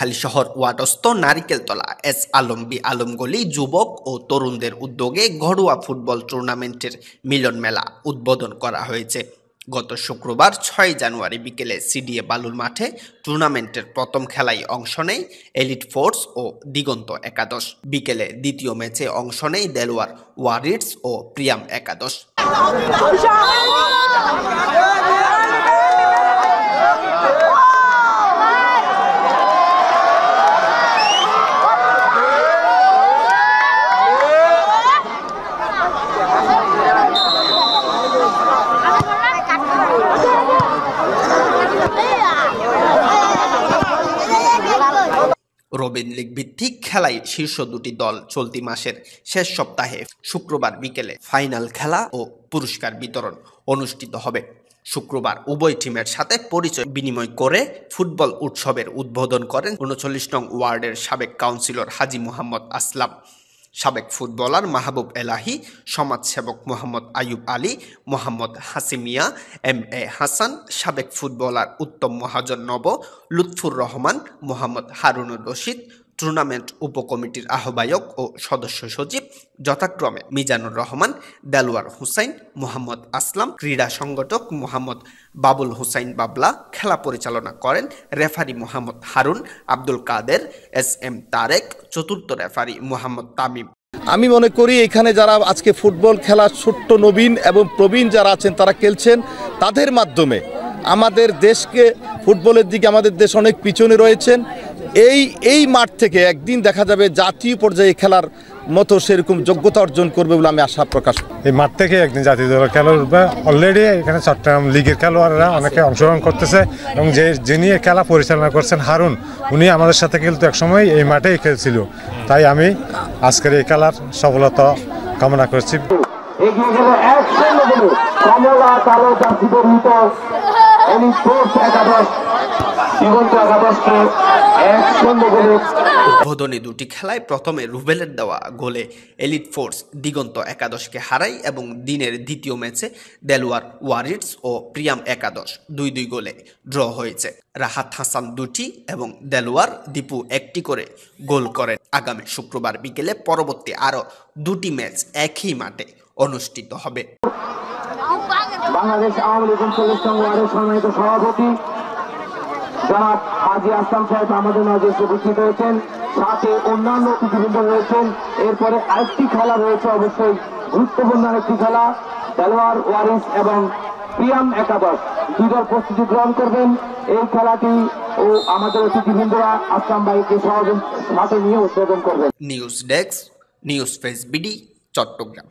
হালি শহর ওয়াটস্থ Narikeltala S Alam B Alam গলি যুবক ও তরুণদের উদ্যোগে ঘরোয়া ফুটবল টুর্নামেন্টের মিলন মেলা উদ্বোধন করা হয়েছে গত শুক্রবার ছয় জানুয়ারি বিকেলে সিডিএ বালুর মাঠে টুর্নামেন্টের প্রথম খেলায় অংশ নেয় এলিট ফোর্স ও দিগন্ত একাদশ বিকেলে দ্বিতীয় ম্যাচে অংশ নেয় দেলোয়ার ওয়ারিডস ও প্রিয়াম একাদশ রবিন লিগ ভিত্তিক খেলায় শীর্ষ দুটি দল চলতি মাসের শেষ সপ্তাহে শুক্রবার বিকেলে ফাইনাল খেলা ও পুরস্কার বিতরণ অনুষ্ঠিত হবে শুক্রবার উভয় টিমের সাথে পরিচয় বিনিময় করে ফুটবল উৎসবের উদ্বোধন করেন উনচল্লিশ নং ওয়ার্ডের সাবেক কাউন্সিলর হাজি মোহাম্মদ আসলাম সাবেক ফুটবলার মাহবুব এলাহি সমাজসেবক মোহাম্মদ আয়ুব আলী মোহাম্মদ হাসিমিয়া এম এ হাসান সাবেক ফুটবলার উত্তম মহাজন নব লুৎফুর রহমান মোহাম্মদ হারুনুর রশিদ টুর্নামেন্ট উপকমিটির আহ্বায়ক ও সদস্য সচিব যথাক্রমে মিজানুর রহমান দেলওয়ার হুসাইন মোহাম্মদ আসলাম ক্রীড়া সংগঠক মোহাম্মদ বাবুল হুসাইন বাবলা খেলা পরিচালনা করেন referee Mohammad Harun Abdul Kader S M Tarek চতুর্থ রেফারি মোহাম্মদ তামিম আমি মনে করি এখানে যারা আজকে ফুটবল খেলা ছোট্ট নবীন এবং প্রবীণ যারা আছেন তারা খেলছেন তাদের মাধ্যমে আমাদের দেশকে ফুটবলের দিকে আমাদের দেশ অনেক পিছনে রয়েছেন এই এই মাঠ থেকে একদিন দেখা যাবে জাতীয় পর্যায়ে খেলার মতো সেরকম যোগ্যতা অর্জন করবে বলে আমি আশা প্রকাশ এই মাঠ থেকে একদিন জাতীয় দলের খেলা উঠবে অলরেডি এখানে চট্টগ্রাম লিগের খেলোয়াড়রা অনেকে অংশগ্রহণ করতেছে এবং যে যিনি খেলা পরিচালনা করছেন হারুন উনি আমাদের সাথে এক একসময় এই মাঠেই খেলছিল তাই আমি আজকের এই খেলার সফলতা কামনা করছি একাদশ উদ্বোধনী দুটি খেলায় প্রথমে রুবেলের দেওয়া গোলে এলিট ফোর্স দিগন্ত একাদশকে হারাই এবং দিনের দ্বিতীয় ম্যাচে দেলওয়ার ওয়ারিটস ও প্রিয়াম একাদশ দুই দুই গোলে ড্র হয়েছে রাহাত হাসান দুটি এবং দেলওয়ার দীপু একটি করে গোল করেন আগামী শুক্রবার বিকেলে পরবর্তী আরও দুটি ম্যাচ একই মাঠে অনুষ্ঠিত হবে বাংলাদেশ আওয়ামী লীগ সঙ্গে সম্মানিত সভাপতি জনাব হাজি আসলাম সাহেব আমাদের মাঝে উপস্থিত হয়েছেন সাথে অন্যান্য অতিথিবৃন্দ রয়েছেন এরপরে আরেকটি খেলা রয়েছে অবশ্যই গুরুত্বপূর্ণ আরেকটি খেলা ওয়ারিস এবং প্রিয়াম একাদশ দুইটার প্রস্তুতি গ্রহণ করবেন এই খেলাটি ও আমাদের অতিথিবৃন্দরা আসলাম ভাইকে সহযোগ সাথে নিয়ে উদ্বোধন করবেন news desk news face BD Chittagong